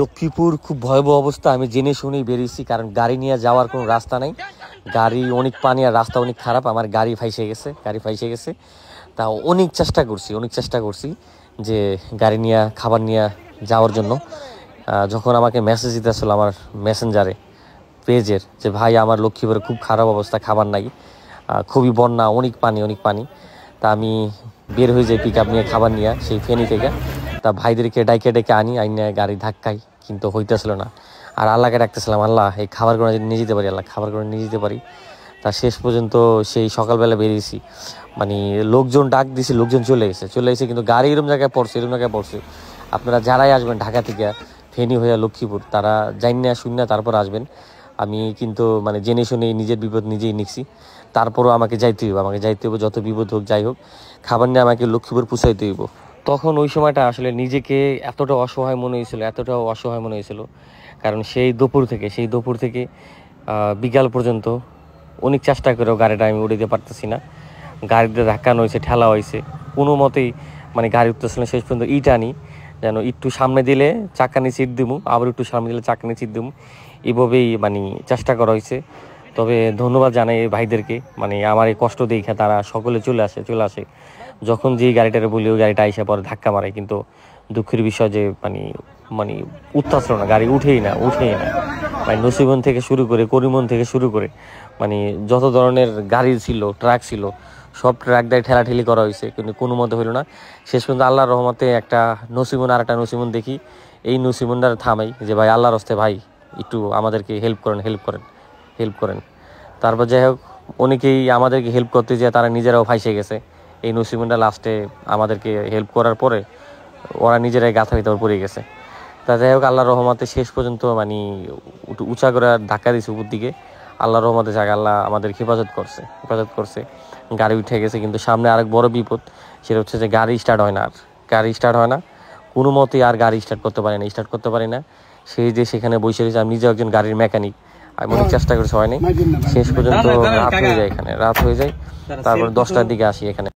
লক্ষ্মীপুর খুব ভয়াবহ অবস্থা আমি জেনে শুনেই বেরিয়েছি কারণ গাড়ি নিয়ে যাওয়ার কোনো রাস্তা নেই গাড়ি অনেক পানি আর রাস্তা অনেক খারাপ আমার গাড়ি ফাইসে গেছে গাড়ি ফাইসে গেছে তা অনেক চেষ্টা করছি অনেক চেষ্টা করছি যে গাড়ি নিয়ে খাবার নিয়ে যাওয়ার জন্য যখন আমাকে মেসেজ দিতে আসলো আমার মেসেঞ্জারে পেজের যে ভাই আমার লক্ষ্মীপুরে খুব খারাপ অবস্থা খাবার নাই খুবই বন্যা অনেক পানি অনেক পানি তা আমি বের হয়ে যায় পিক আপ নিয়ে খাবার নিয়ে সেই ফেনি থেকে তা ভাইদেরকে ডাইকে ডেকে আনি আইনে গাড়ি ধাক্কাই কিন্তু হইতেছিল না আর আল্লাহকে ডাকতেছিলাম আল্লাহ এই খাবারগুলো যদি নিয়ে যেতে পারি আল্লাহ খাবারগুলো নিয়ে যেতে পারি তা শেষ পর্যন্ত সেই সকালবেলা বেরিয়েছি মানে লোকজন ডাক দিছি লোকজন চলে গেছে চলে এসে কিন্তু গাড়ি এরম জায়গায় পড়ছে এরম জায়গায় পড়ছে আপনারা যারাই আসবেন ঢাকা থেকে ফেনি হইয়া লক্ষ্মীপুর তারা যাই না শুন না তারপর আসবেন আমি কিন্তু মানে জেনে শুনে নিজের বিপদ নিজেই নিচ্ছি তারপরও আমাকে যাইতে হইব আমাকে যাইতে হইব যত বিপদ হোক যাই হোক খাবার নিয়ে আমাকে লক্ষ্মীপুর পুষাইতে হইব তখন ওই সময়টা আসলে নিজেকে এতটা অসহায় মনে হয়েছিল এতটা অসহায় মনে হয়েছিল কারণ সেই দুপুর থেকে সেই দুপুর থেকে বিকাল পর্যন্ত অনেক চেষ্টা করেও গাড়িটা আমি উড়ে দিতে পারতেছি না গাড়িতে ধাক্কানো হয়েছে ঠেলা হয়েছে কোনো মতেই মানে গাড়ি উঠতেছিল শেষ পর্যন্ত ইট আনি যেন একটু সামনে দিলে চাকানি চিট দিবো আবার একটু সামনে দিলে চাকানি চিট দিবো এভাবেই মানে চেষ্টা করা হয়েছে তবে ধন্যবাদ জানাই এই ভাইদেরকে মানে আমার এই কষ্ট দেখে তারা সকলে চলে আসে চলে আসে যখন যে গাড়িটারে বলি ওই গাড়িটা আইসা পরে ধাক্কা মারে কিন্তু দুঃখের বিষয় যে মানে মানে উত্তাসল না গাড়ি উঠেই না উঠেই না মানে নসিবন থেকে শুরু করে করিমন থেকে শুরু করে মানে যত ধরনের গাড়ি ছিল ট্রাক ছিল সব ট্রাক দিয়ে ঠেলাঠেলি করা হয়েছে কিন্তু কোনো মতে হইল না শেষ পর্যন্ত আল্লাহর রহমতে একটা নসিমন আর একটা নসিমন দেখি এই নসিমনটার থামাই যে ভাই আল্লাহর হস্তে ভাই একটু আমাদেরকে হেল্প করেন হেল্প করেন হেল্প করেন তারপর যাই হোক অনেকেই আমাদেরকে হেল্প করতে যে তারা নিজেরাও ফাইসে গেছে এই নসিমনটা লাস্টে আমাদেরকে হেল্প করার পরে ওরা নিজেরাই গাথা ভিতর পড়ে গেছে তা যাই হোক আল্লাহর রহমতে শেষ পর্যন্ত মানে উঁচা করে ধাক্কা দিয়েছে উপর দিকে আল্লাহ রহমতে যাক আল্লাহ আমাদের হেফাজত করছে হেফাজত করছে গাড়ি উঠে গেছে কিন্তু সামনে আরেক বড় বিপদ সেটা হচ্ছে যে গাড়ি স্টার্ট হয় না আর গাড়ি স্টার্ট হয় না কোনো মতেই আর গাড়ি স্টার্ট করতে পারি না স্টার্ট করতে পারি না সেই যে সেখানে বসে রয়েছে আমি নিজে একজন গাড়ির মেকানিক আমি অনেক চেষ্টা করেছি হয়নি শেষ পর্যন্ত রাত হয়ে যায় এখানে রাত হয়ে যায় তারপর দশটার দিকে আসি এখানে